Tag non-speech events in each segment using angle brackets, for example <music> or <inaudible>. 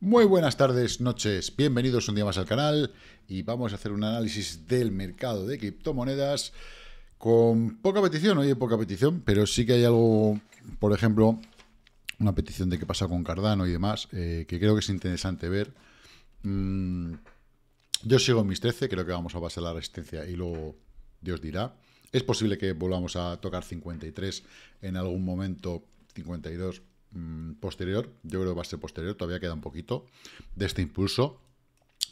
Muy buenas tardes, noches, bienvenidos un día más al canal y vamos a hacer un análisis del mercado de criptomonedas con poca petición, oye, poca petición, pero sí que hay algo, por ejemplo, una petición de qué pasa con Cardano y demás, eh, que creo que es interesante ver. Mm, yo sigo en mis 13, creo que vamos a pasar la resistencia y luego Dios dirá. Es posible que volvamos a tocar 53 en algún momento, 52, Mm, posterior, yo creo que va a ser posterior, todavía queda un poquito de este impulso.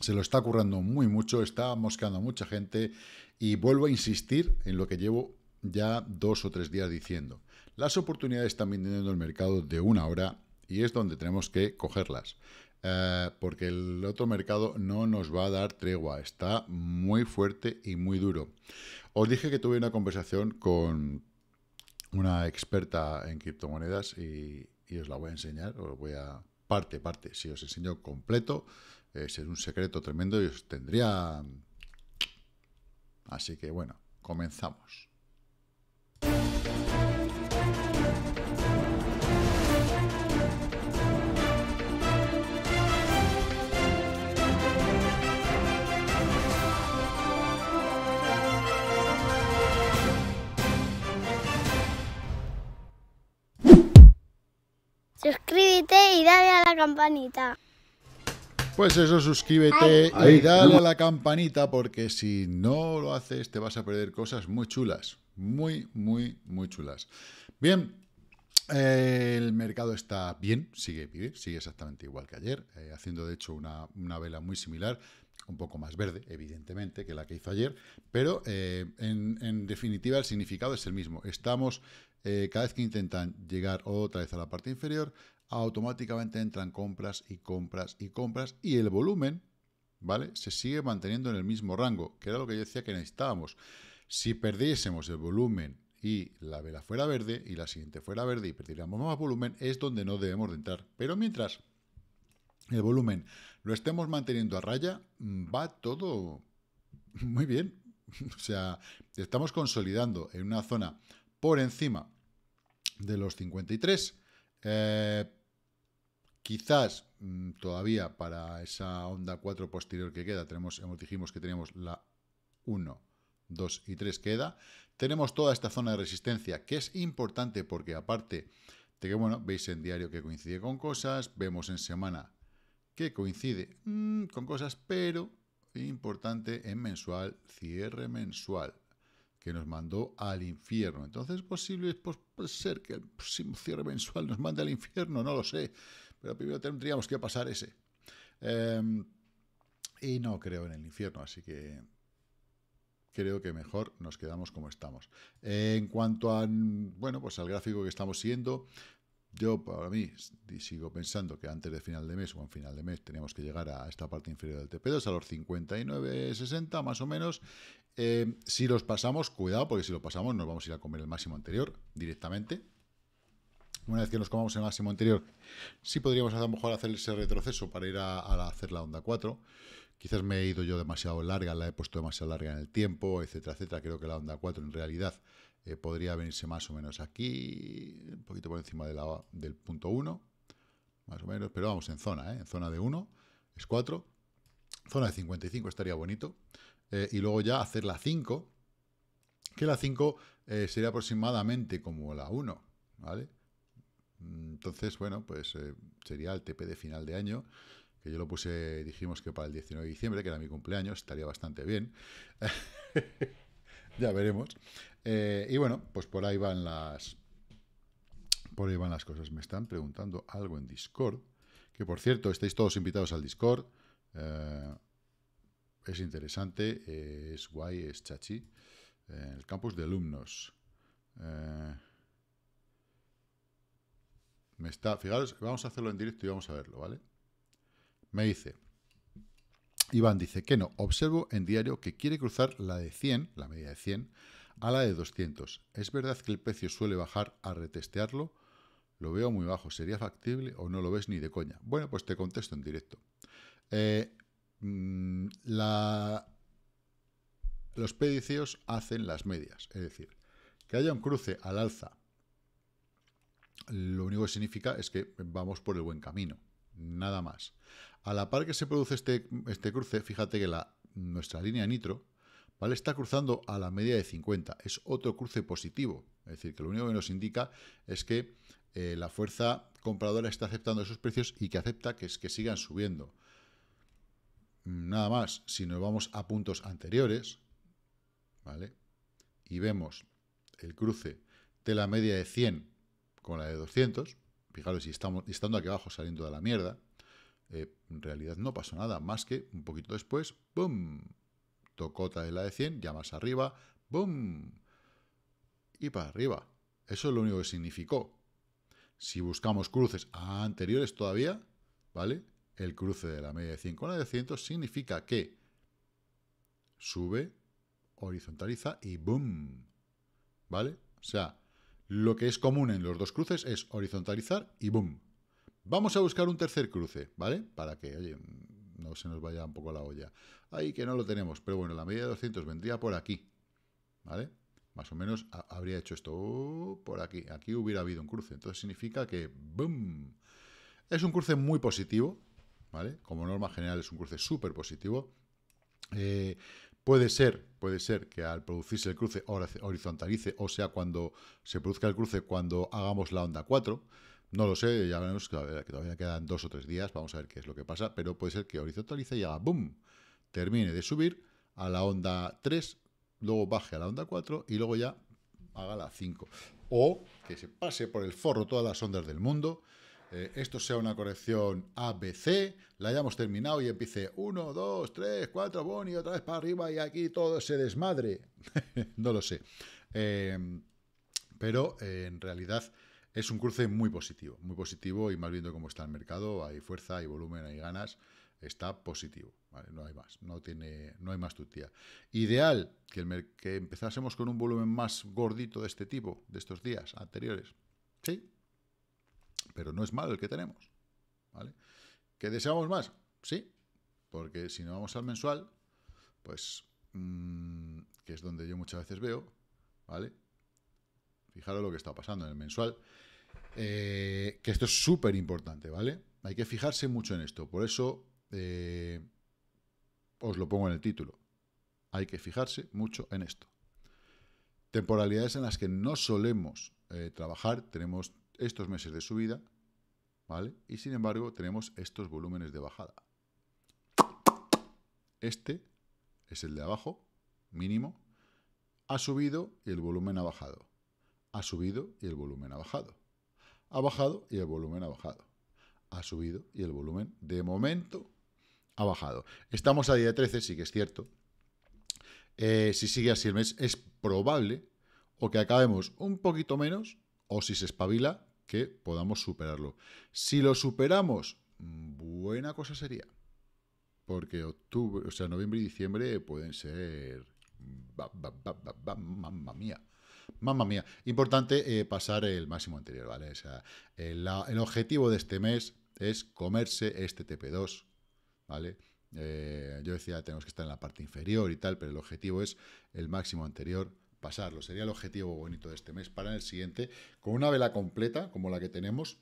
Se lo está currando muy mucho, está mosqueando a mucha gente y vuelvo a insistir en lo que llevo ya dos o tres días diciendo. Las oportunidades están viniendo el mercado de una hora y es donde tenemos que cogerlas. Eh, porque el otro mercado no nos va a dar tregua, está muy fuerte y muy duro. Os dije que tuve una conversación con una experta en criptomonedas y, y os la voy a enseñar, os voy a parte, parte, si os enseño completo, es eh, un secreto tremendo y os tendría... Así que bueno, comenzamos. suscríbete y dale a la campanita. Pues eso, suscríbete y dale a la campanita porque si no lo haces te vas a perder cosas muy chulas, muy, muy, muy chulas. Bien, eh, el mercado está bien, sigue, sigue exactamente igual que ayer, eh, haciendo de hecho una, vela muy similar, un poco más verde, evidentemente, que la que hizo ayer, pero eh, en, definitiva el significado es el mismo. Estamos eh, cada vez que intentan llegar otra vez a la parte inferior, automáticamente entran compras y compras y compras y el volumen, ¿vale? Se sigue manteniendo en el mismo rango, que era lo que yo decía que necesitábamos. Si perdiésemos el volumen y la vela fuera verde y la siguiente fuera verde y perdiéramos más volumen, es donde no debemos de entrar. Pero mientras el volumen lo estemos manteniendo a raya, mm, va todo muy bien. <laughs> O sea, estamos consolidando en una zona por encima de los 53. Eh, quizás mm, todavía para esa onda 4 posterior que queda, tenemos, dijimos que teníamos la 1, 2 y 3 queda. Tenemos toda esta zona de resistencia que es importante porque aparte de que, bueno, veis en diario que coincide con cosas, vemos en semana que coincide mm, con cosas, pero importante en mensual, cierre mensual que nos mandó al infierno. Entonces, posible ser que el próximo cierre mensual nos mande al infierno, no lo sé, pero primero tendríamos que pasar ese. Em, y no creo en el infierno, así que creo que mejor nos quedamos como estamos. en cuanto a, bueno, pues al gráfico que estamos siguiendo, yo para mí sigo pensando que antes de final de mes o en final de mes tenemos que llegar a esta parte inferior del TP2, a los 59.60 más o menos, Em, si los pasamos, cuidado, porque si los pasamos nos vamos a ir a comer el máximo anterior directamente. Una vez que nos comamos el máximo anterior, sí podríamos a lo mejor hacer ese retroceso para ir a, hacer la onda 4. Quizás me he ido yo demasiado larga, la he puesto demasiado larga en el tiempo, etcétera, etcétera. Creo que la onda 4 en realidad eh, podría venirse más o menos aquí, un poquito por encima del punto 1, más o menos, pero vamos en zona, ¿eh? en zona de 1 es 4. Zona de 55 estaría bonito. Eh, y luego ya hacer la 5, que la 5 eh, sería aproximadamente como la 1, ¿vale? Entonces, bueno, pues eh, sería el TP de final de año, que yo lo puse, dijimos que para el 19 de diciembre, que era mi cumpleaños, estaría bastante bien. <laughs> ya veremos. y bueno, pues por ahí van las... Por ahí van las cosas. Me están preguntando algo en Discord. Que por cierto, estáis todos invitados al Discord es interesante, es guay, es chachi. Eh, el campus de alumnos. Eh, me está, fijaros, vamos a hacerlo en directo y vamos a verlo, ¿vale? Me dice, Iván dice que no, observo en diario que quiere cruzar la de 100, la media de 100, a la de 200. ¿Es verdad que el precio suele bajar a retestearlo? Lo veo muy bajo, ¿sería factible o no lo ves ni de coña? Bueno, pues te contesto en directo. Eh, Mm, los pedicios hacen las medias. Es decir, que haya un cruce al alza, lo único que significa es que vamos por el buen camino. Nada más. A la par que se produce este, este cruce, fíjate que la, nuestra línea nitro, Está cruzando a la media de 50. Es otro cruce positivo. Es decir, que lo único que nos indica es que eh, la fuerza compradora está aceptando esos precios y que acepta que, que sigan subiendo. Nada más, si nos vamos a puntos anteriores, ¿vale? Y vemos el cruce de la media de 100 con la de 200, fijaros, si estamos, estando aquí abajo saliendo de la mierda, eh, en realidad no pasó nada, más que un poquito después, Tocó Tocota de la de 100, ya más arriba, boom Y para arriba. Eso es lo único que significó. Si buscamos cruces anteriores todavía, ¿vale? el cruce de la media de 5 a la de significa que sube, horizontaliza y boom. ¿Vale? O sea, lo que es común en los dos cruces es horizontalizar y boom. Vamos a buscar un tercer cruce, ¿vale? Para que, oye, no se nos vaya un poco la olla. Ahí que no lo tenemos, pero bueno, la media de 200 vendría por aquí, ¿vale? Más o menos habría hecho esto uh, por aquí. Aquí hubiera habido un cruce. Entonces significa que, boom, es un cruce muy positivo, como norma general es un cruce súper positivo. Eh, puede ser, puede ser que al producirse el cruce horizontalice, o sea, cuando se produzca el cruce cuando hagamos la onda 4, no lo sé, ya veremos que todavía quedan dos o tres días, vamos a ver qué es lo que pasa, pero puede ser que horizontalice y haga boom, termine de subir a la onda 3, luego baje a la onda 4 y luego ya haga la 5. O que se pase por el forro todas las ondas del mundo, eh, esto sea una corrección ABC, la hayamos terminado y empiece 1, 2, 3, 4, y otra vez para arriba y aquí todo se desmadre. <laughs> no lo sé. Em, pero eh, en realidad es un cruce muy positivo, muy positivo y más viendo cómo está el mercado, hay fuerza, hay volumen, hay ganas, está positivo. No hay más, no, tiene, no hay más tutía. Ideal que, que empezásemos con un volumen más gordito de este tipo, de estos días anteriores. ¿Sí? pero no es malo el que tenemos. ¿vale? ¿Que deseamos más? Sí, porque si no vamos al mensual, pues, mm, que es donde yo muchas veces veo, ¿vale? Fijaros lo que está pasando en el mensual, eh, que esto es súper importante, ¿vale? Hay que fijarse mucho en esto, por eso eh, os lo pongo en el título. Hay que fijarse mucho en esto. Temporalidades en las que no solemos eh, trabajar, tenemos estos meses de subida, ¿vale? Y sin embargo tenemos estos volúmenes de bajada. Este es el de abajo, mínimo, ha subido y el volumen ha bajado. Ha subido y el volumen ha bajado. Ha bajado y el volumen ha bajado. Ha subido y el volumen, de momento, ha bajado. Estamos a día 13, sí que es cierto. Eh, si sigue así el mes, es probable o que acabemos un poquito menos, o si se espabila, que podamos superarlo. Si lo superamos, buena cosa sería. Porque octubre, o sea, noviembre y diciembre pueden ser. Mm, mamma mía. Mamma mía. Importante eh, pasar el máximo anterior, ¿vale? O sea, el, objetivo de este mes es comerse este TP2, ¿vale? Eh, yo decía, tenemos que estar en la parte inferior y tal, pero el objetivo es el máximo anterior pasarlo. Sería el objetivo bonito de este mes para el siguiente, con una vela completa como la que tenemos,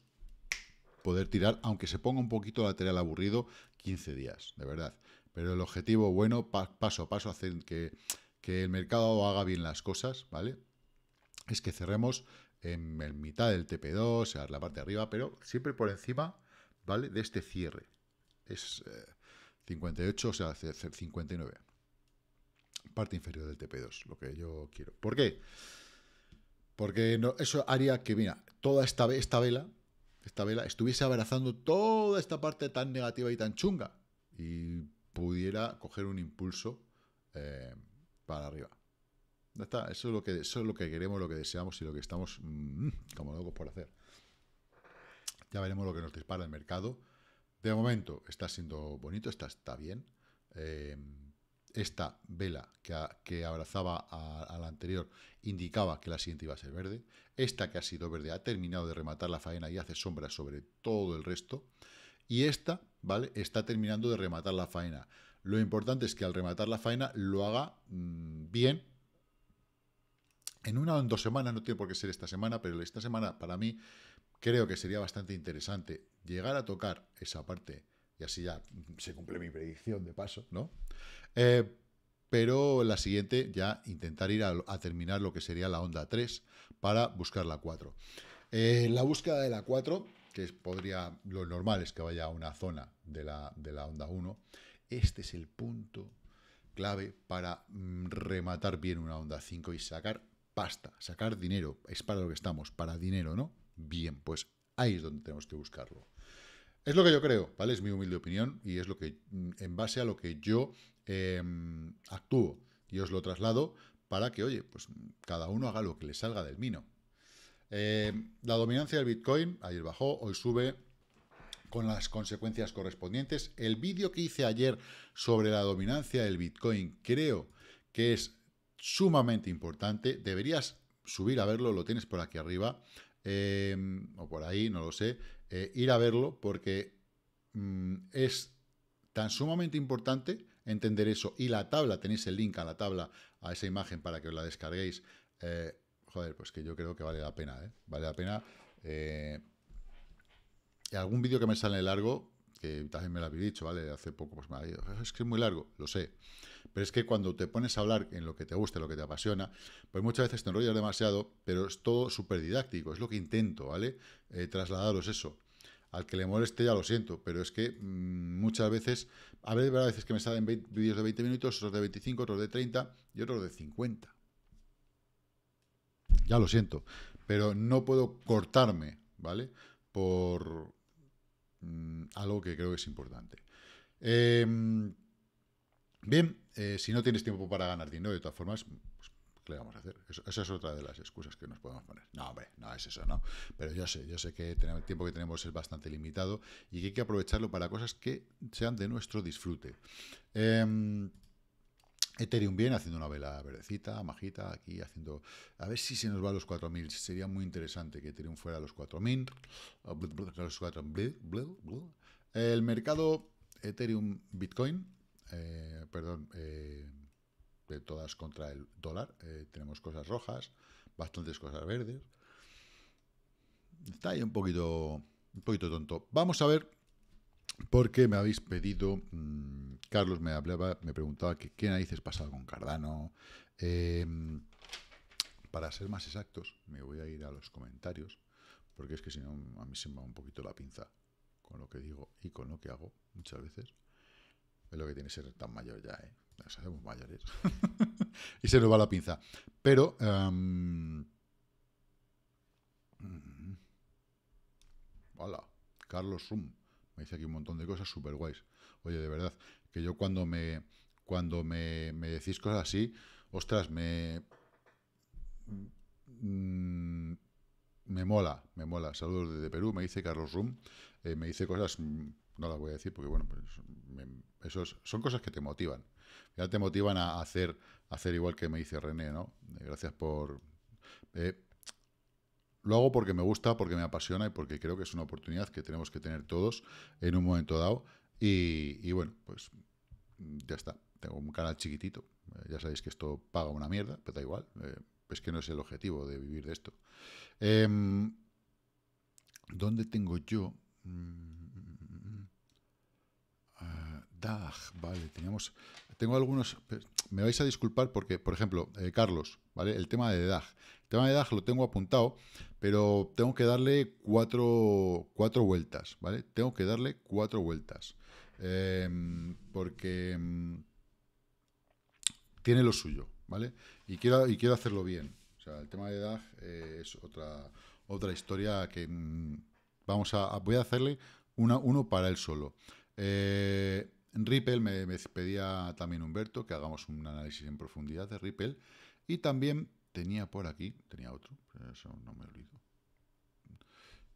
poder tirar, aunque se ponga un poquito lateral aburrido, 15 días, de verdad. Pero el objetivo bueno, paso a paso, hacer que, el mercado haga bien las cosas, ¿vale? Es que cerremos en, mitad del TP2, o sea, la parte de arriba, pero siempre por encima, ¿vale? De este cierre. Es 58, eh, o sea, 59 parte inferior del TP2, lo que yo quiero. ¿Por qué? Porque no, eso haría que, mira, toda esta, esta vela, esta vela estuviese abrazando toda esta parte tan negativa y tan chunga y pudiera coger un impulso eh, para arriba. está, eso es lo que eso es lo que queremos, lo que deseamos y lo que estamos mm, como locos por hacer. Ya veremos lo que nos dispara el mercado. De momento está siendo bonito, está, está bien. Eh, esta vela que, abrazaba a, la anterior indicaba que la siguiente iba a ser verde. Esta que ha sido verde ha terminado de rematar la faena y hace sombra sobre todo el resto. Y esta, ¿vale? Está terminando de rematar la faena. Lo importante es que al rematar la faena lo haga mm, bien. En una o en dos semanas, no tiene por qué ser esta semana, pero esta semana para mí creo que sería bastante interesante llegar a tocar esa parte y así ya se cumple mi predicción de paso, ¿no? Eh, pero la siguiente ya intentar ir a, terminar lo que sería la onda 3 para buscar la 4. Eh, la búsqueda de la 4, que podría, lo normal es que vaya a una zona de la, de la onda 1, este es el punto clave para mm, rematar bien una onda 5 y sacar pasta, sacar dinero, es para lo que estamos, para dinero, ¿no? Bien, pues ahí es donde tenemos que buscarlo. Es lo que yo creo, ¿vale? Es mi humilde opinión y es lo que, mm, en base a lo que yo em, actúo y os lo traslado para que, oye, pues cada uno haga lo que le salga del mino. Em, la dominancia del Bitcoin, ayer bajó, hoy sube con las consecuencias correspondientes. El vídeo que hice ayer sobre la dominancia del Bitcoin creo que es sumamente importante. Deberías subir a verlo, lo tienes por aquí arriba em, o por ahí, no lo sé. Eh, ir a verlo porque mm, es tan sumamente importante entender eso. Y la tabla, tenéis el link a la tabla, a esa imagen para que os la descarguéis. Eh, joder, pues que yo creo que vale la pena, ¿eh? Vale la pena. Eh, algún vídeo que me sale largo, que también me lo habéis dicho, ¿vale? Hace poco, pues me ha dicho, es que es muy largo, lo sé. Pero es que cuando te pones a hablar en lo que te gusta, lo que te apasiona, pues muchas veces te enrollas demasiado, pero es todo súper didáctico, es lo que intento, ¿vale? Eh, trasladaros eso. Al que le moleste ya lo siento, pero es que mm, muchas veces, a ver, veces que me salen vídeos de 20 minutos, otros de 25, otros de 30 y otros de 50. Ya lo siento, pero no puedo cortarme, ¿vale? Por mm, algo que creo que es importante. Eh, Bien, eh, si no tienes tiempo para ganar dinero, de todas formas, pues, ¿qué le vamos a hacer? esa es otra de las excusas que nos podemos poner. No, hombre, no es eso, ¿no? Pero yo sé, yo sé que el tiempo que tenemos es bastante limitado y que hay que aprovecharlo para cosas que sean de nuestro disfrute. Em, Ethereum bien, haciendo una vela verdecita, majita, aquí haciendo... A ver si se nos va a los 4.000. Sería muy interesante que Ethereum fuera a Los 4.000. El mercado Ethereum Bitcoin eh, perdón, eh, de todas contra el dólar. Eh, tenemos cosas rojas, bastantes cosas verdes. Está ahí un poquito, un poquito tonto. Vamos a ver, qué me habéis pedido, mm, Carlos me hablaba, me preguntaba que qué narices pasado con Cardano. Em, para ser más exactos, me voy a ir a los comentarios, porque es que si no, a mí se me va un poquito la pinza con lo que digo y con lo que hago muchas veces. Es lo que tiene ser tan mayor ya, ¿eh? Nos hacemos mayores. <laughs> y se nos va la pinza. Pero... Em, mm, Hola, Carlos Rum. Me dice aquí un montón de cosas súper guays. Oye, de verdad, que yo cuando me cuando me, decís cosas así, ostras, me... Mm, me mola, me mola. Saludos desde Perú, me dice Carlos Rum. Eh, me dice cosas mm, no las voy a decir porque, bueno, son cosas que te motivan. Ya te motivan a hacer, hacer igual que me dice René, ¿no? Eh, gracias por... Eh, lo hago porque me gusta, porque me apasiona y porque creo que es una oportunidad que tenemos que tener todos en un momento dado. Y, bueno, pues mm, ya está. Tengo un canal chiquitito. Eh, ya sabéis que esto paga una mierda, pero da igual. es que no es el objetivo de vivir de esto. Em, ¿Dónde tengo yo? Mm, vale, teníamos... Tengo algunos... Me vais a disculpar porque, por ejemplo, eh, Carlos, ¿vale? El tema de DAG. El tema de DAG lo tengo apuntado, pero tengo que darle cuatro, cuatro vueltas, ¿vale? Tengo que darle cuatro vueltas. Em, porque em, tiene lo suyo, ¿vale? Y quiero, y quiero hacerlo bien. O sea, el tema de DAG eh, es otra, otra historia que... Mm, vamos a, voy a hacerle uno para él solo. Eh, Ripple me, pedía también Humberto que hagamos un análisis en profundidad de Ripple. Y también tenía por aquí, tenía otro, pero eso no me olvido.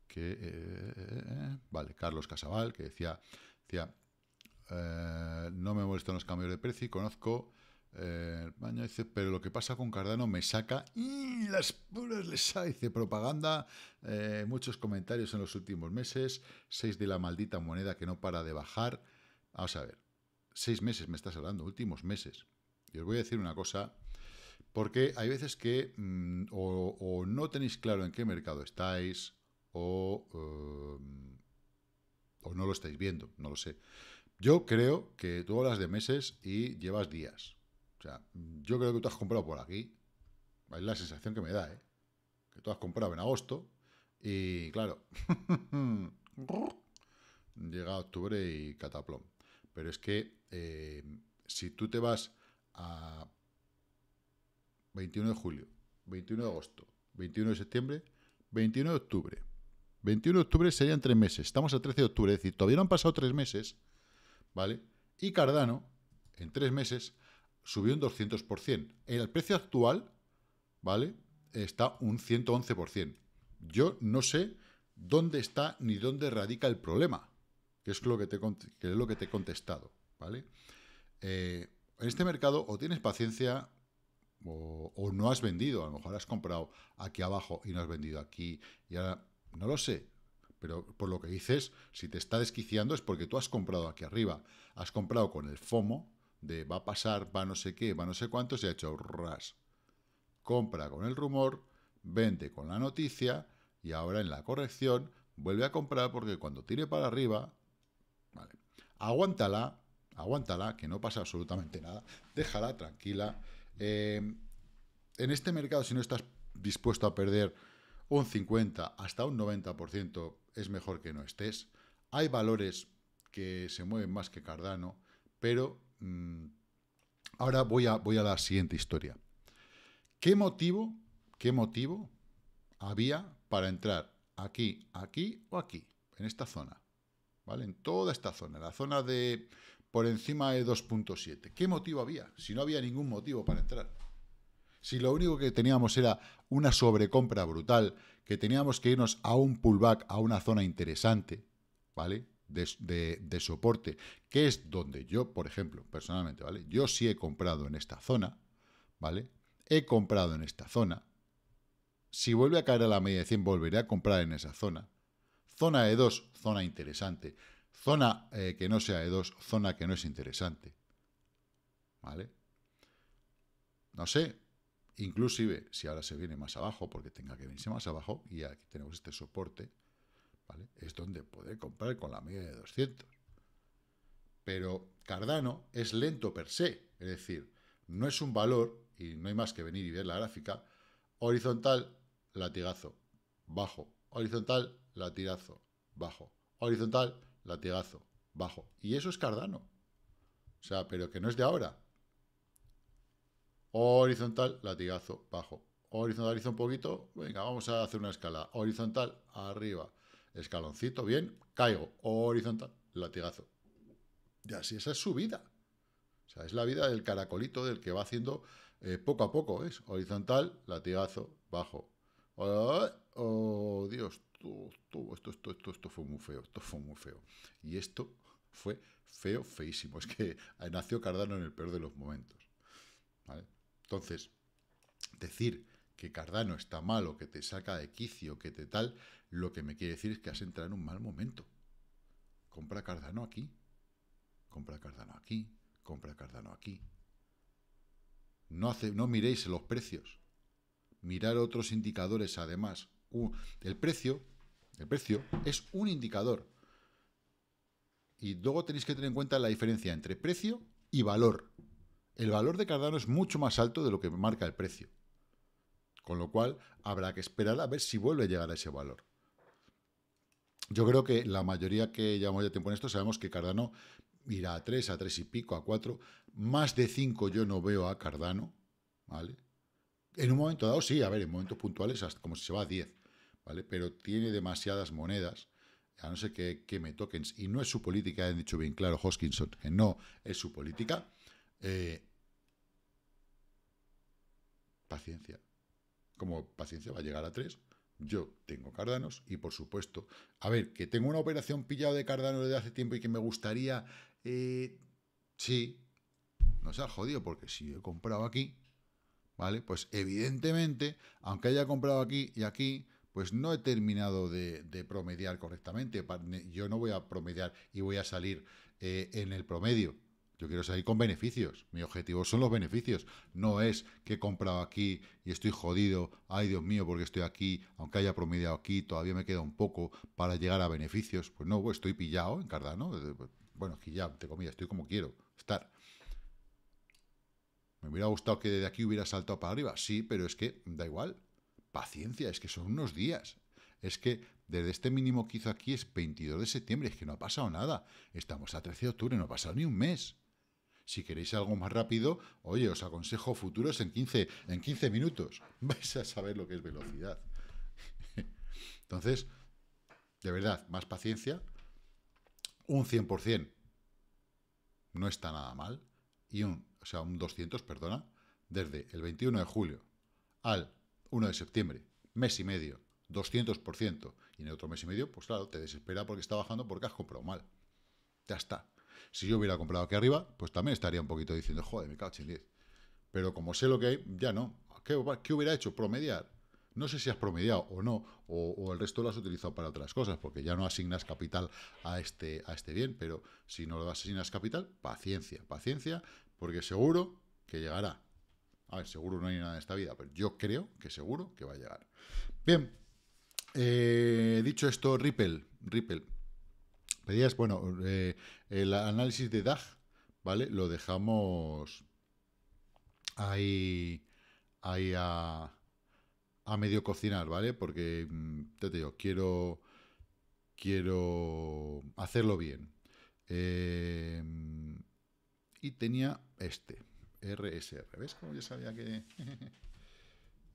Que, eh, eh, eh, vale, Carlos Casabal, que decía, no me molestan los cambios de precio y conozco eh, baño, pero lo que pasa con Cardano me saca y las puras les dice propaganda, muchos comentarios en los últimos meses, seis de la maldita moneda que no para de bajar, Vamos a ver, seis meses me estás hablando, últimos meses. Y os voy a decir una cosa, porque hay veces que mm, o, no tenéis claro en qué mercado estáis, o, eh, o no lo estáis viendo, no lo sé. Yo creo que tú hablas de meses y llevas días. O sea, yo creo que tú has comprado por aquí. Es la sensación que me da, ¿eh? Que tú has comprado en agosto y, claro, <laughs> llega octubre y cataplón. Pero es que eh, si tú te vas a 21 de julio, 21 de agosto, 21 de septiembre, 21 de octubre. 21 de octubre serían tres meses. Estamos a 13 de octubre, es decir, todavía no han pasado tres meses, ¿vale? Y Cardano, en tres meses, subió un 200%. El precio actual, ¿vale? Está un 111%. Yo no sé dónde está ni dónde radica el problema es lo que te, lo que te he contestado, ¿vale? Eh, en este mercado o tienes paciencia o, no has vendido, a lo mejor has comprado aquí abajo y no has vendido aquí y ahora, no lo sé, pero por lo que dices, si te está desquiciando es porque tú has comprado aquí arriba, has comprado con el FOMO de va a pasar, va no sé qué, va no sé cuánto, se ha hecho ras. Compra con el rumor, vende con la noticia y ahora en la corrección vuelve a comprar porque cuando tire para arriba aguántala, aguántala, que no pasa absolutamente nada, déjala tranquila. Em, en este mercado, si no estás dispuesto a perder un 50 hasta un 90%, es mejor que no estés. Hay valores que se mueven más que Cardano, pero mm, ahora voy a, voy a la siguiente historia. ¿Qué motivo, qué motivo había para entrar aquí, aquí o aquí, en esta zona? ¿vale? En toda esta zona, la zona de por encima de 2.7. ¿Qué motivo había? Si no había ningún motivo para entrar. Si lo único que teníamos era una sobrecompra brutal, que teníamos que irnos a un pullback, a una zona interesante, ¿vale? De, de, soporte, que es donde yo, por ejemplo, personalmente, ¿vale? Yo sí he comprado en esta zona, ¿vale? He comprado en esta zona. Si vuelve a caer a la media de 100, volveré a comprar en esa zona. Zona E2, zona interesante. Zona eh, que no sea E2, zona que no es interesante. ¿Vale? No sé, inclusive si ahora se viene más abajo, porque tenga que venirse más abajo, y aquí tenemos este soporte, ¿vale? Es donde poder comprar con la media de 200. Pero Cardano es lento per se, es decir, no es un valor, y no hay más que venir y ver la gráfica, horizontal, latigazo, bajo, Horizontal, latigazo, bajo. Horizontal, latigazo, bajo. Y eso es Cardano. O sea, pero que no es de ahora. Horizontal, latigazo, bajo. Horizontaliza un poquito. Venga, vamos a hacer una escala. Horizontal, arriba. Escaloncito, bien. Caigo. Horizontal, latigazo. Y así esa es su vida. O sea, es la vida del caracolito del que va haciendo eh, poco a poco. Es horizontal, latigazo, bajo oh Dios, esto, esto, esto, esto fue muy feo, esto fue muy feo. Y esto fue feo, feísimo. Es que <laughs> nació Cardano en el peor de los momentos. Entonces, decir que Cardano está mal que te saca de quicio, que te tal, lo que me quiere decir es que has entrado en un mal momento. Compra Cardano aquí, compra Cardano aquí, compra Cardano aquí. No, no miréis los precios. Mirar otros indicadores además, el precio, el precio es un indicador. Y luego tenéis que tener en cuenta la diferencia entre precio y valor. El valor de Cardano es mucho más alto de lo que marca el precio. Con lo cual, habrá que esperar a ver si vuelve a llegar a ese valor. Yo creo que la mayoría que llevamos ya tiempo en esto sabemos que Cardano irá a 3, a 3 y pico, a 4. Más de 5 yo no veo a Cardano, ¿vale? En un momento dado, sí, a ver, en momentos puntuales, hasta como si se va a 10, ¿vale? Pero tiene demasiadas monedas, a no ser que, me toquen. Y no es su política, han dicho bien claro Hoskinson, que no es su política. Eh, paciencia. Como paciencia va a llegar a 3, yo tengo Cardanos y por supuesto, a ver, que tengo una operación pillada de Cardanos desde hace tiempo y que me gustaría, eh, sí, no se ha jodido porque si he comprado aquí, ¿vale? Pues evidentemente, aunque haya comprado aquí y aquí, pues no he terminado de, promediar correctamente. Yo no voy a promediar y voy a salir eh, en el promedio. Yo quiero salir con beneficios. Mi objetivo son los beneficios. No es que he comprado aquí y estoy jodido. Ay, Dios mío, porque estoy aquí, aunque haya promediado aquí, todavía me queda un poco para llegar a beneficios. Pues no, estoy pillado en Cardano. Bueno, aquí ya, te comillas, estoy como quiero estar hubiera gustado que desde aquí hubiera saltado para arriba? Sí, pero es que da igual. Paciencia, es que son unos días. Es que desde este mínimo que hizo aquí es 22 de septiembre, es que no ha pasado nada. Estamos a 13 de octubre, no ha pasado ni un mes. Si queréis algo más rápido, oye, os aconsejo futuros en 15, en 15 minutos. <laughs> Vais a saber lo que es velocidad. <laughs> Entonces, de verdad, más paciencia. Un 100% no está nada mal. Y un sea, un 200, perdona, desde el 21 de julio al 1 de septiembre, mes y medio, 200%, y en el otro mes y medio, pues claro, te desespera porque está bajando porque has comprado mal. Ya está. Si yo hubiera comprado aquí arriba, pues también estaría un poquito diciendo, joder, me cago en 10. Pero como sé lo que hay, ya no. ¿Qué, ¿Qué, hubiera hecho? Promediar. No sé si has promediado o no, o, o, el resto lo has utilizado para otras cosas, porque ya no asignas capital a este, a este bien, pero si no lo asignas capital, paciencia, paciencia, porque seguro que llegará. A ver, seguro no hay nada en esta vida, pero yo creo que seguro que va a llegar. Bien, eh, dicho esto, Ripple, Ripple. Pedías, bueno, eh, el análisis de DAG, ¿vale? Lo dejamos ahí, ahí a, a medio cocinar, ¿vale? Porque, mm, te digo, quiero, quiero hacerlo bien. Eh, y tenía este, RSR. ¿Ves cómo ya sabía que...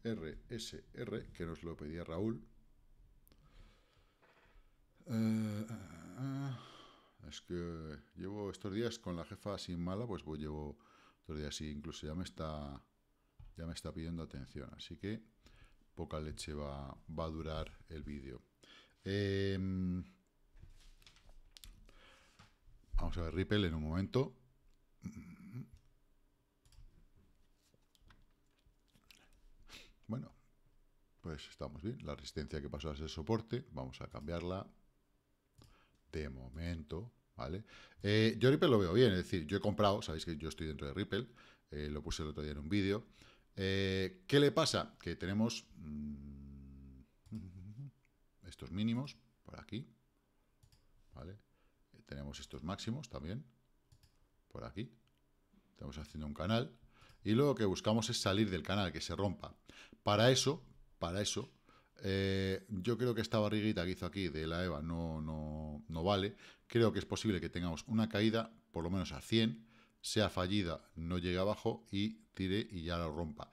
RSR, <laughs> que nos lo pedía Raúl. Eh, es que llevo estos días con la jefa sin mala, pues, llevo estos días y incluso ya me está ya me está pidiendo atención, así que poca leche va, a durar el vídeo. Em, vamos a ver Ripple en un momento. Bueno, pues estamos bien. La resistencia que pasó a ser soporte, vamos a cambiarla de momento, ¿vale? Eh, yo Ripple lo veo bien, es decir, yo he comprado, sabéis que yo estoy dentro de Ripple, eh, lo puse el otro día en un vídeo. Eh, ¿Qué le pasa? Que tenemos mm, <laughs> estos mínimos por aquí, tenemos estos máximos también, por aquí. Estamos haciendo un canal. Y luego lo que buscamos es salir del canal, que se rompa. Para eso, para eso, eh, yo creo que esta barriguita que hizo aquí de la EVA no, no, vale. Creo que es posible que tengamos una caída, por lo menos a 100, sea fallida, no llegue abajo y tire y ya lo rompa.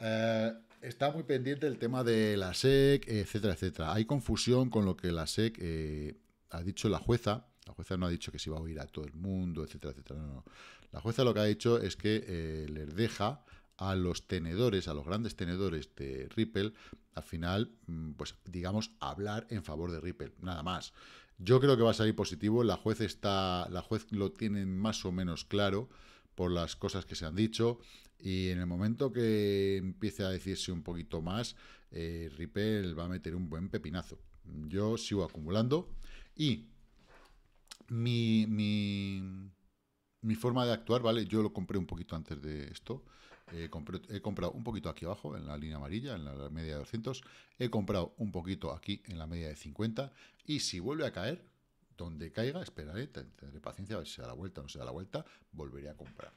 Eh, está muy pendiente el tema de la SEC, etcétera, etcétera. Hay confusión con lo que la SEC eh, ha dicho la jueza la jueza no ha dicho que se iba a oír a todo el mundo, etcétera, etcétera. No, no. La jueza lo que ha dicho es que eh, les deja a los tenedores, a los grandes tenedores de Ripple, al final, mm, pues digamos, hablar en favor de Ripple, nada más. Yo creo que va a salir positivo, la juez está, la juez lo tiene más o menos claro por las cosas que se han dicho y en el momento que empiece a decirse un poquito más, eh, Ripple va a meter un buen pepinazo. Yo sigo acumulando y mi, forma de actuar, ¿vale? Yo lo compré un poquito antes de esto. he comprado un poquito aquí abajo, en la línea amarilla, en la media de 200. He comprado un poquito aquí, en la media de 50. Y si vuelve a caer, donde caiga, esperaré, tendré paciencia, a ver si se da la vuelta o no se da la vuelta, volveré a comprar.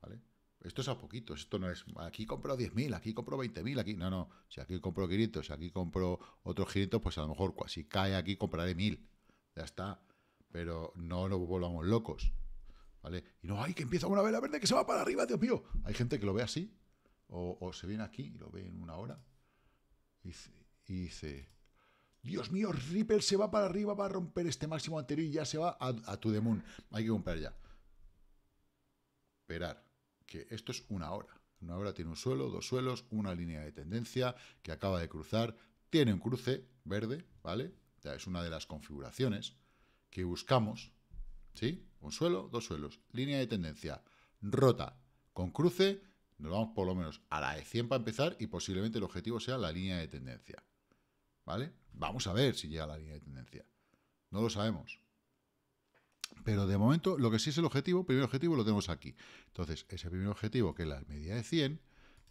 ¿Vale? Esto es a poquito, esto no es, aquí compro 10.000, aquí compro 20.000, aquí, no, no, si aquí compro 500, si aquí compro otros 500, pues a lo mejor si cae aquí compraré 1.000, ya está, pero no nos volvamos locos. ¿Vale? Y no, hay que empieza una vela verde que se va para arriba, Dios mío. Hay gente que lo ve así, o, se viene aquí y lo ve en una hora, y, dice, Dios mío, Ripple se va para arriba, va a romper este máximo anterior y ya se va a, a tu moon. Hay que comprar ya. Esperar, que esto es una hora. Una hora tiene un suelo, dos suelos, una línea de tendencia que acaba de cruzar, tiene un cruce verde, ¿vale? Ya es una de las configuraciones que buscamos, ¿sí? Un suelo, dos suelos, línea de tendencia, rota, con cruce, nos vamos por lo menos a la de 100 para empezar y posiblemente el objetivo sea la línea de tendencia, ¿vale? Vamos a ver si llega a la línea de tendencia, no lo sabemos. Pero de momento, lo que sí es el objetivo, primer objetivo lo tenemos aquí. Entonces, ese primer objetivo, que es la media de 100,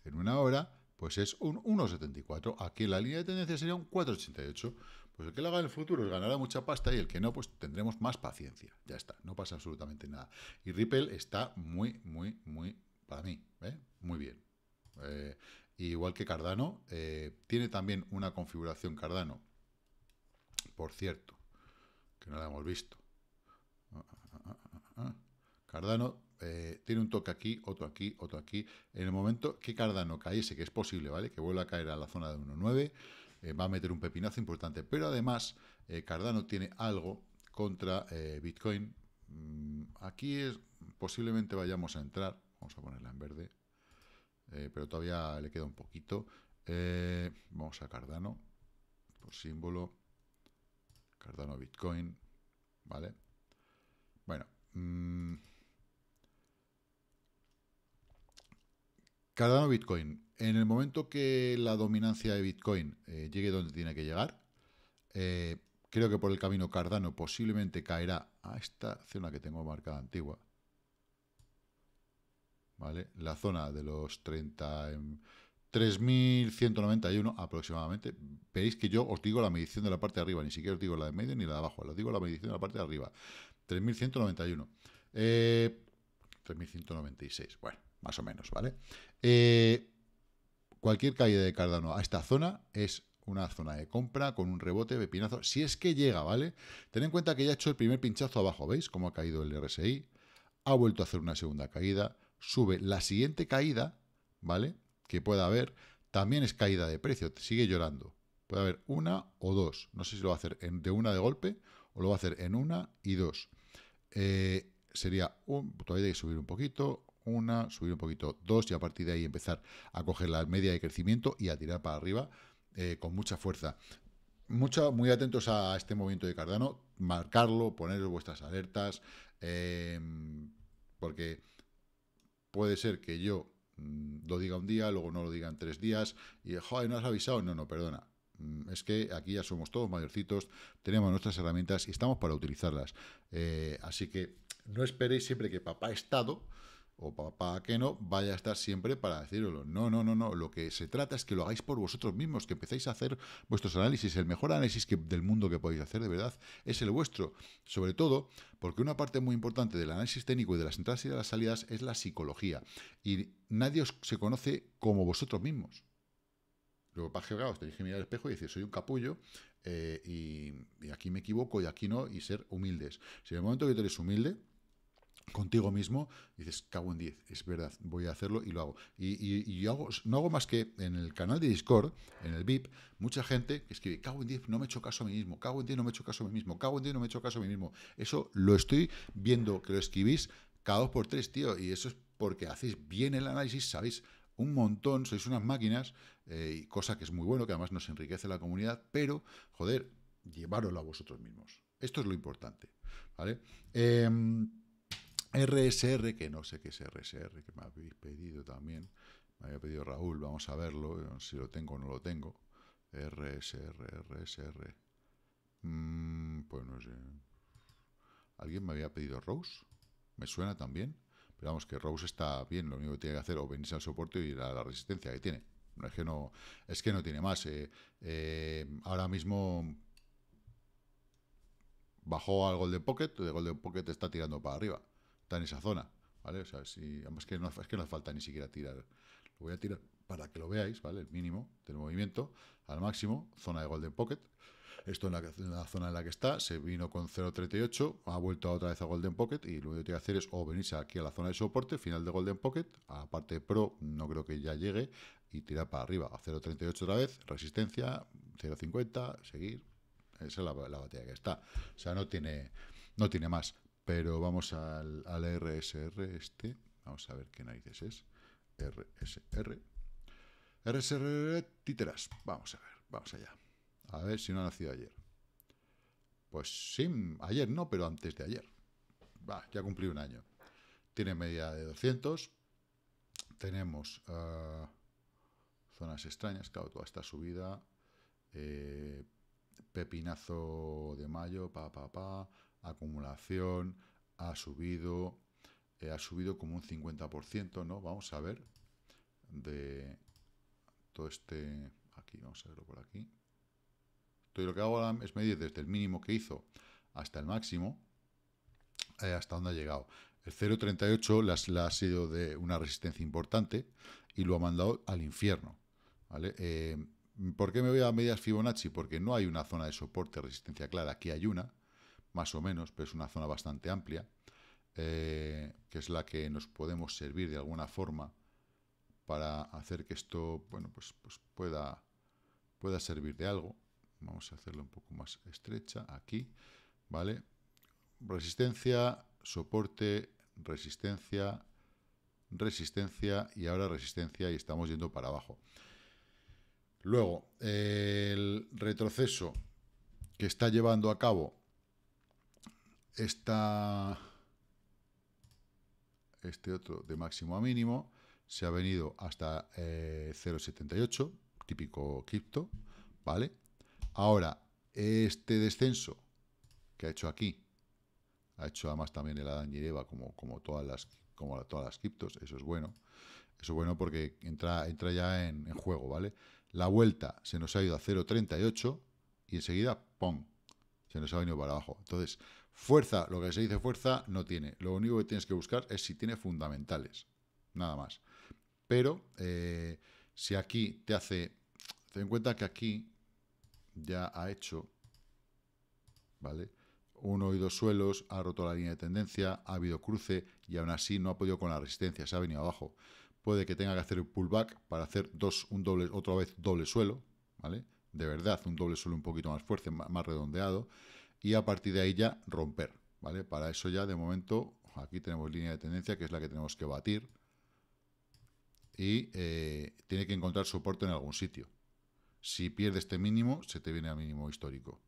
en una hora, pues es un 1,74. Aquí la línea de tendencia sería un 4,88. Pues el que lo haga en el futuro ganará mucha pasta y el que no, pues tendremos más paciencia. Ya está, no pasa absolutamente nada. Y Ripple está muy, muy, muy, para mí, ¿eh? muy bien. Eh, igual que Cardano, eh, tiene también una configuración Cardano, por cierto, que no la hemos visto. Ah, ah, ah, Cardano tiene un toque aquí, otro aquí, otro aquí. En el momento que Cardano cayese, que es posible, ¿vale? Que vuelva a caer a la zona de 1.9, eh, va a meter un pepinazo importante. Pero además, eh, Cardano tiene algo contra eh, Bitcoin. Mm, aquí es, posiblemente vayamos a entrar, vamos a ponerla en verde, pero todavía le queda un poquito. vamos a Cardano, por símbolo, Cardano Bitcoin, ¿vale? Bueno, mm, Cardano Bitcoin, en el momento que la dominancia de Bitcoin eh, llegue donde tiene que llegar, eh, creo que por el camino Cardano posiblemente caerá a esta zona que tengo marcada antigua. ¿Vale? La zona de los 30... 3.191 aproximadamente. Veis que yo os digo la medición de la parte de arriba, ni siquiera os digo la de medio ni la de abajo, os digo la medición de la parte de arriba. 3.191. 3.196, eh, bueno, más o menos, ¿vale? Eh, Cualquier caída de Cardano a esta zona es una zona de compra con un rebote de pinazo. Si es que llega, ¿vale? Ten en cuenta que ya ha hecho el primer pinchazo abajo, ¿veis? Cómo ha caído el RSI. Ha vuelto a hacer una segunda caída. Sube la siguiente caída, ¿vale? Que pueda haber, también es caída de precio. Sigue llorando. Puede haber una o dos. No sé si lo va a hacer en, de una de golpe o lo va a hacer en una y dos. Eh, sería un... Todavía hay que subir un poquito una, subir un poquito dos y a partir de ahí empezar a coger la media de crecimiento y a tirar para arriba eh, con mucha fuerza. Mucho, muy atentos a este movimiento de Cardano, marcarlo, poner vuestras alertas, em, porque puede ser que yo mm, lo diga un día, luego no lo diga en tres días, y joder, no has avisado, no, no, perdona, mm, es que aquí ya somos todos mayorcitos, tenemos nuestras herramientas y estamos para utilizarlas. Eh, así que no esperéis siempre que papá Estado o papá que no vaya a estar siempre para decirlo. No, no, no, no. Lo que se trata es que lo hagáis por vosotros mismos, que empecéis a hacer vuestros análisis. El mejor análisis del mundo que podéis hacer, de verdad, es el vuestro. Sobre todo porque una parte muy importante del análisis técnico y de las entradas y de las salidas es la psicología. Y nadie os, se conoce como vosotros mismos. Luego, para que os tenéis que mirar al espejo y decir, soy un capullo, eh, y, y aquí me equivoco y aquí no, y ser humildes. Si en el momento que tú eres humilde, contigo mismo, dices, cago en 10, es verdad, voy a hacerlo y lo hago. Y, y, hago, no hago más que en el canal de Discord, en el VIP, mucha gente que escribe, cago en 10, no me he hecho caso a mí mismo, cago en 10, no me he hecho caso a mí mismo, cago en 10, no me he hecho caso a mí mismo. Eso lo estoy viendo, que lo escribís cada dos por tres, tío, y eso es porque hacéis bien el análisis, sabéis un montón, sois unas máquinas, eh, cosa que es muy bueno, que además nos enriquece la comunidad, pero, joder, llevároslo a vosotros mismos. Esto es lo importante, ¿vale? Em, RSR, que no sé qué es RSR, que me habéis pedido también, me había pedido Raúl, vamos a verlo, eh, si lo tengo o no lo tengo. RSR, RSR. Mm, pues no sé. ¿Alguien me había pedido Rose? Me suena también. Pero vamos, que Rose está bien, lo único que tiene que hacer es venirse al soporte y ir a la resistencia que tiene. es que no, es que no tiene más. Eh, eh, ahora mismo bajó al Golden Pocket, el Golden Pocket está tirando para arriba en esa zona, ¿vale? O sea, si, no, es que no hace falta ni siquiera tirar. Lo voy a tirar para que lo veáis, ¿vale? El mínimo del movimiento al máximo, zona de Golden Pocket. Esto en la, zona en la que está, se vino con 0.38, ha vuelto otra vez a Golden Pocket y lo que tiene que hacer es o venirse aquí a la zona de soporte, final de Golden Pocket, a la parte pro no creo que ya llegue y tirar para arriba a 0.38 otra vez, resistencia, 0.50, seguir. Esa es la, la batalla que está. O sea, no tiene, no tiene más. Pero vamos al, RSR este. Vamos a ver qué narices es. RSR. RSR títeras. Vamos a ver, vamos allá. A ver si no ha nacido ayer. Pues sí, ayer no, pero antes de ayer. Va, ya cumplí un año. Tiene media de 200. Tenemos ah, zonas extrañas, claro, toda esta subida. Eh, pepinazo de mayo, pa, pa, pa acumulación, ha subido, eh, ha subido como un 50%, ¿no? Vamos a ver de todo este... Aquí, vamos a verlo por aquí. Todo lo que hago ahora es medir desde el mínimo que hizo hasta el máximo, eh, hasta dónde ha llegado. El 0.38 la, ha sido de una resistencia importante y lo ha mandado al infierno. ¿vale? Eh, ¿Por qué me voy a medias Fibonacci? Porque no hay una zona de soporte resistencia clara, aquí hay una más o menos, pero es una zona bastante amplia, eh, que es la que nos podemos servir de alguna forma para hacer que esto bueno, pues, pues pueda, pueda servir de algo. Vamos a hacerlo un poco más estrecha aquí, ¿vale? Resistencia, soporte, resistencia, resistencia y ahora resistencia y estamos yendo para abajo. Luego, el retroceso que está llevando a cabo este otro de máximo a mínimo se ha venido hasta 0,78, eh, típico cripto, ¿vale? Ahora, este descenso que ha hecho aquí, ha hecho además también el Adán y como, como todas las como todas las criptos, eso es bueno. Eso es bueno porque entra, entra ya en, en juego, ¿vale? La vuelta se nos ha ido a 0.38 y enseguida, ¡pum! Se nos ha venido para abajo. Entonces, Fuerza, lo que se dice fuerza, no tiene. Lo único que tienes que buscar es si tiene fundamentales. Nada más. Pero eh, si aquí te hace... Ten en cuenta que aquí ya ha hecho... ¿Vale? Uno y dos suelos, ha roto la línea de tendencia, ha habido cruce y aún así no ha podido con la resistencia, se ha venido abajo. Puede que tenga que hacer un pullback para hacer dos, un doble, otra vez doble suelo, ¿vale? De verdad, un doble suelo un poquito más fuerte, más redondeado y a partir de ahí ya romper, ¿vale? Para eso ya de momento aquí tenemos línea de tendencia que es la que tenemos que batir y eh, tiene que encontrar soporte en algún sitio. Si pierde este mínimo, se te viene a mínimo histórico.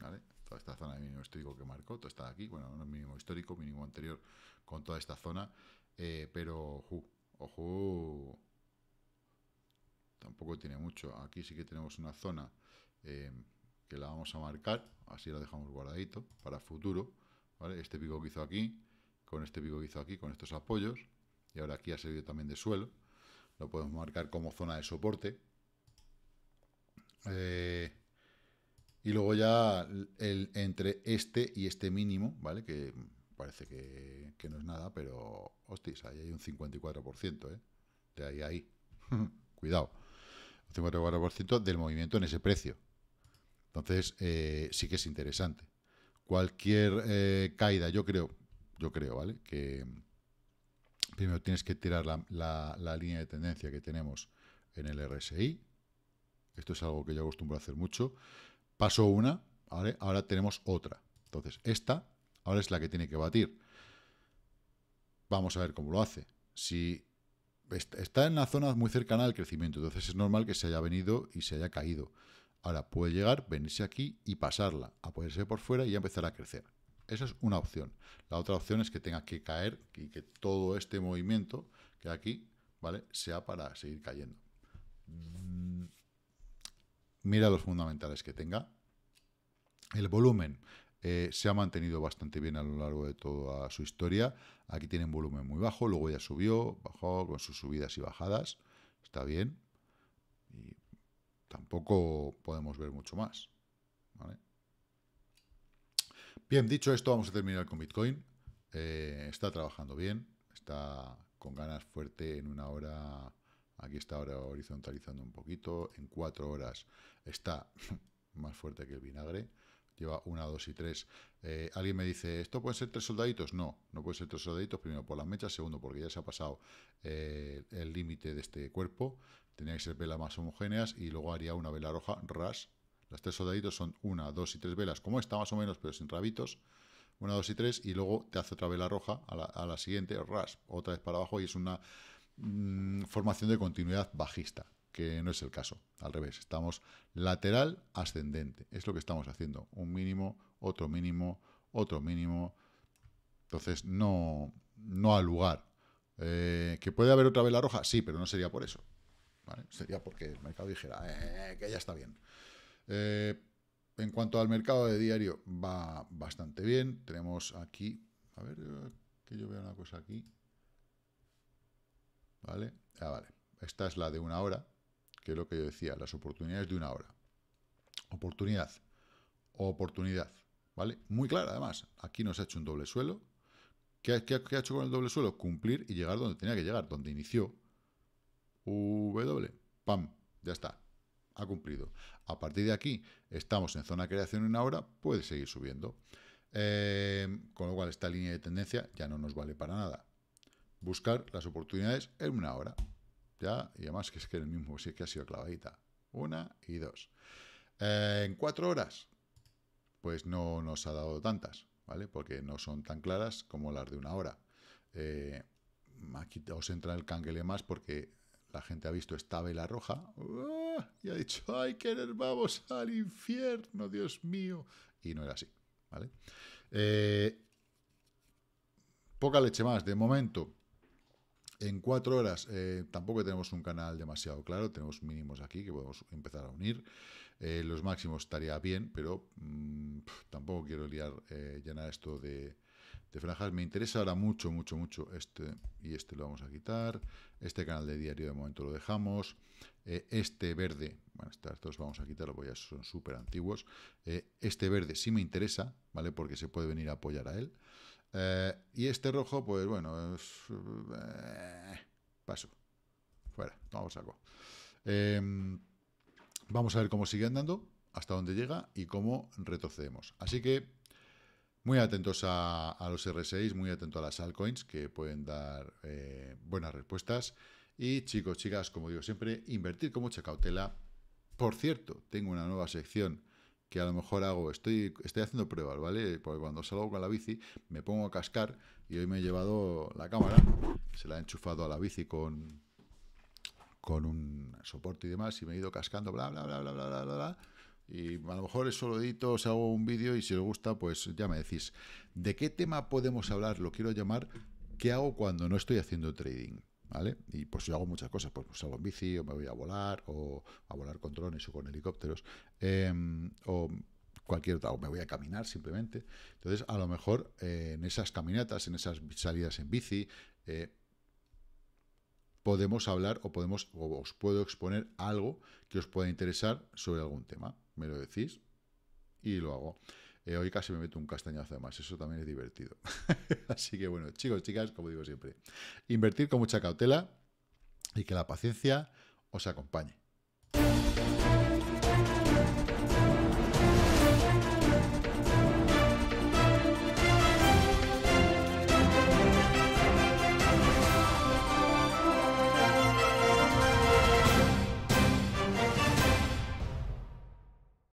¿Vale? Toda esta zona de mínimo histórico que marcó, todo está aquí, bueno, no es mínimo histórico, mínimo anterior con toda esta zona, eh, pero ojo, ojo, tampoco tiene mucho. Aquí sí que tenemos una zona... Eh, que la vamos a marcar, así la dejamos guardadito para futuro, ¿vale? Este pico que hizo aquí, con este pico que hizo aquí, con estos apoyos, y ahora aquí ha servido también de suelo, lo podemos marcar como zona de soporte. Eh, y luego ya el, entre este y este mínimo, ¿vale? Que parece que, no es nada, pero hostis, ahí hay un 54%, ¿eh? De ahí ahí. <laughs> Cuidado. Un 54% del movimiento en ese precio. Entonces, eh, sí que es interesante. Cualquier eh, caída, yo creo, yo creo, ¿vale? Que primero tienes que tirar la, línea de tendencia que tenemos en el RSI. Esto es algo que yo acostumbro a hacer mucho. Pasó una, ahora tenemos otra. Entonces, esta ahora es la que tiene que batir. Vamos a ver cómo lo hace. Si está en la zona muy cercana al crecimiento, entonces es normal que se haya venido y se haya caído. Ahora puede llegar, venirse aquí y pasarla, a apoyarse por fuera y empezar a crecer. Esa es una opción. La otra opción es que tenga que caer y que todo este movimiento que aquí, ¿vale? Sea para seguir cayendo. Mm, mira los fundamentales que tenga. El volumen eh, se ha mantenido bastante bien a lo largo de toda su historia. Aquí tiene un volumen muy bajo, luego ya subió, bajó con sus subidas y bajadas. Está bien. Y Tampoco podemos ver mucho más. Bien, dicho esto, vamos a terminar con Bitcoin. Eh, está trabajando bien, está con ganas fuerte en una hora. Aquí está ahora horizontalizando un poquito. En cuatro horas está <laughs> más fuerte que el vinagre. Lleva una, dos y tres. Eh, alguien me dice, ¿esto puede ser tres soldaditos? No, no puede ser tres soldaditos. Primero, por las mechas. Segundo, porque ya se ha pasado eh, el límite de este cuerpo. Tenía que ser velas más homogéneas y luego haría una vela roja ras. Las tres soldaditos son una, dos y tres velas, como esta más o menos, pero sin rabitos. Una, dos y tres, y luego te hace otra vela roja a la, siguiente, ras, otra vez para abajo, y es una mm, formación de continuidad bajista, que no es el caso, al revés, estamos lateral ascendente, es lo que estamos haciendo, un mínimo, otro mínimo, otro mínimo, entonces no, no al lugar. Eh, ¿Que puede haber otra vela roja? Sí, pero no sería por eso. Sería porque el mercado dijera eh, que ya está bien. Eh, en cuanto al mercado de diario, va bastante bien. Tenemos aquí, a ver, que yo vea una cosa aquí. ¿Vale? Ah, vale. Esta es la de una hora, que es lo que yo decía, las oportunidades de una hora. Oportunidad, oportunidad, ¿vale? Muy clara, además. Aquí nos ha hecho un doble suelo. qué ha hecho con el doble suelo? Cumplir y llegar donde tenía que llegar, donde inició W, pam, ya está, ha cumplido. A partir de aquí, estamos en zona de creación en una hora, puede seguir subiendo. Em, con lo cual, esta línea de tendencia ya no nos vale para nada. Buscar las oportunidades en una hora. Ya, y además que es que el mismo sí que ha sido clavadita. Una y dos. Eh, en cuatro horas, pues no nos ha dado tantas, ¿vale? Porque no son tan claras como las de una hora. Eh, aquí os entra el canguele más porque la gente ha visto esta vela roja ¡ah! y ha dicho, ¡ay, que vamos al infierno, Dios mío! Y no era así, ¿vale? Eh, poca leche más, de momento. En cuatro horas eh, tampoco tenemos un canal demasiado claro, tenemos mínimos aquí que podemos empezar a unir. Eh, los máximos estaría bien, pero mm, tampoco quiero liar, llenar esto de, de franjas. Me interesa ahora mucho, mucho, mucho este y este lo vamos a quitar. Este canal de diario de momento lo dejamos. Eh, este verde, bueno, estos dos vamos a quitarlo porque ya son súper antiguos. Eh, este verde sí me interesa, ¿vale? Porque se puede venir a apoyar a él. Eh, y este rojo, pues bueno, es, paso. Fuera, vamos a em, vamos a ver cómo sigue andando, hasta dónde llega y cómo retrocedemos. Así que muy atentos a, los R6, muy atentos a las altcoins que pueden dar eh, buenas respuestas. Y chicos, chicas, como digo siempre, invertir con mucha cautela. Por cierto, tengo una nueva sección que a lo mejor hago, estoy, estoy haciendo pruebas, ¿vale? Porque cuando salgo con la bici me pongo a cascar y hoy me he llevado la cámara, se la he enchufado a la bici con, con un soporte y demás y me he ido cascando, bla, bla, bla, bla, bla, bla, bla. bla y a lo mejor eso lo edito, os hago un vídeo y si os gusta, pues ya me decís. ¿De qué tema podemos hablar? Lo quiero llamar ¿Qué hago cuando no estoy haciendo trading? ¿Vale? Y pues yo hago muchas cosas, pues salgo en bici, o me voy a volar, o a volar con drones o con helicópteros, em, o cualquier otra, o me voy a caminar simplemente. Entonces, a lo mejor eh, en esas caminatas, en esas salidas en bici, eh, podemos hablar o podemos o os puedo exponer algo que os pueda interesar sobre algún tema. Me lo decís y lo hago. Eh, hoy casi me meto un castañazo además eso también es divertido. <laughs> Así que bueno, chicos, chicas, como digo siempre, invertir con mucha cautela y que la paciencia os acompañe.